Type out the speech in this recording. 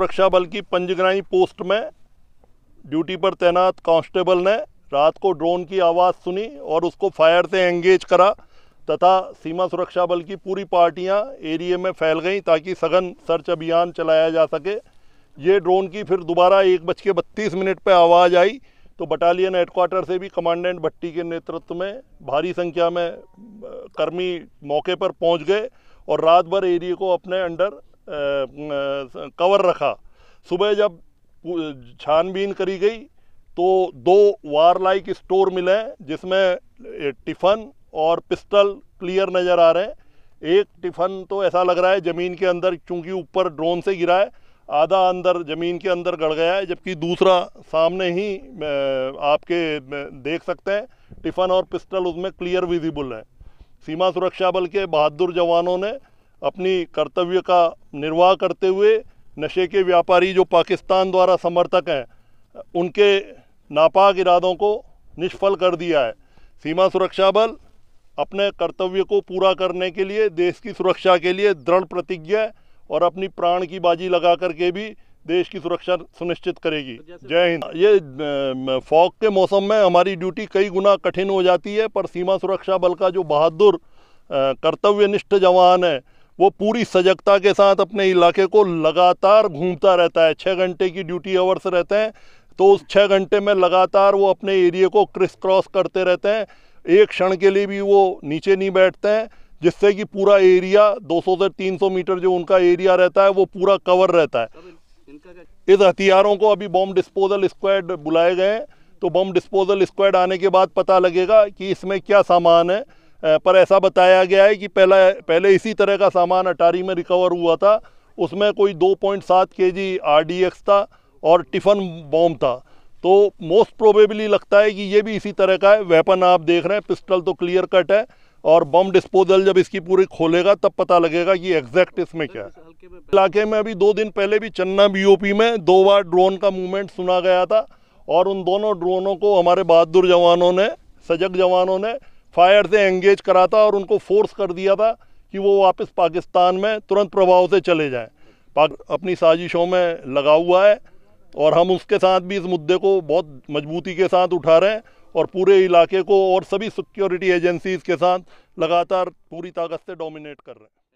सुरक्षा बल की पंजग्राही पोस्ट में ड्यूटी पर तैनात कांस्टेबल ने रात को ड्रोन की आवाज़ सुनी और उसको फायर से एंगेज करा तथा सीमा सुरक्षा बल की पूरी पार्टियां एरिए में फैल गईं ताकि सघन सर्च अभियान चलाया जा सके ये ड्रोन की फिर दोबारा एक बज के बत्तीस मिनट पर आवाज़ आई तो बटालियन हेडक्वार्टर से भी कमांडेंट भट्टी के नेतृत्व में भारी संख्या में कर्मी मौके पर पहुंच गए और रात भर एरिए को अपने अंडर कवर रखा सुबह जब छानबीन करी गई तो दो वार लाइक स्टोर मिले जिसमें टिफ़न और पिस्टल क्लियर नज़र आ रहे हैं एक टिफ़न तो ऐसा लग रहा है ज़मीन के अंदर क्योंकि ऊपर ड्रोन से गिरा है आधा अंदर ज़मीन के अंदर गड़ गया है जबकि दूसरा सामने ही आपके देख सकते हैं टिफ़न और पिस्टल उसमें क्लियर विजिबल है सीमा सुरक्षा बल के बहादुर जवानों ने अपनी कर्तव्य का निर्वाह करते हुए नशे के व्यापारी जो पाकिस्तान द्वारा समर्थक हैं उनके नापाक इरादों को निष्फल कर दिया है सीमा सुरक्षा बल अपने कर्तव्य को पूरा करने के लिए देश की सुरक्षा के लिए दृढ़ प्रतिज्ञा और अपनी प्राण की बाजी लगा करके भी देश की सुरक्षा सुनिश्चित करेगी तो जय हिंद ये फॉग के मौसम में हमारी ड्यूटी कई गुना कठिन हो जाती है पर सीमा सुरक्षा बल का जो बहादुर कर्तव्यनिष्ठ जवान है वो पूरी सजगता के साथ अपने इलाके को लगातार घूमता रहता है छः घंटे की ड्यूटी आवर्स रहते हैं तो उस छः घंटे में लगातार वो अपने एरिए को क्रिस क्रॉस करते रहते हैं एक क्षण के लिए भी वो नीचे नहीं बैठते हैं जिससे कि पूरा एरिया 200 से 300 मीटर जो उनका एरिया रहता है वो पूरा कवर रहता है इस हथियारों को अभी बॉम्ब डिस्पोजल स्क्वाड बुलाए गए हैं तो बम डिस्पोजल स्क्वाड आने के बाद पता लगेगा कि इसमें क्या सामान है पर ऐसा बताया गया है कि पहला पहले इसी तरह का सामान अटारी में रिकवर हुआ था उसमें कोई 2.7 पॉइंट केजी आरडीएक्स था और टिफ़न बॉम्ब था तो मोस्ट प्रोबेबली लगता है कि ये भी इसी तरह का है वेपन आप देख रहे हैं पिस्टल तो क्लियर कट है और बम डिस्पोजल जब इसकी पूरी खोलेगा तब पता लगेगा कि एग्जैक्ट इसमें क्या है इलाके में अभी दो दिन पहले भी चन्ना बीओपी में दो बार ड्रोन का मूवमेंट सुना गया था और उन दोनों ड्रोनों को हमारे बहादुर जवानों ने सजग जवानों ने फायर से एंगेज करा था और उनको फोर्स कर दिया था कि वो वापस पाकिस्तान में तुरंत प्रभाव से चले जाएं पाक अपनी साजिशों में लगा हुआ है और हम उसके साथ भी इस मुद्दे को बहुत मजबूती के साथ उठा रहे हैं और पूरे इलाके को और सभी सिक्योरिटी एजेंसीज के साथ लगातार पूरी ताकत से डोमिनेट कर रहे हैं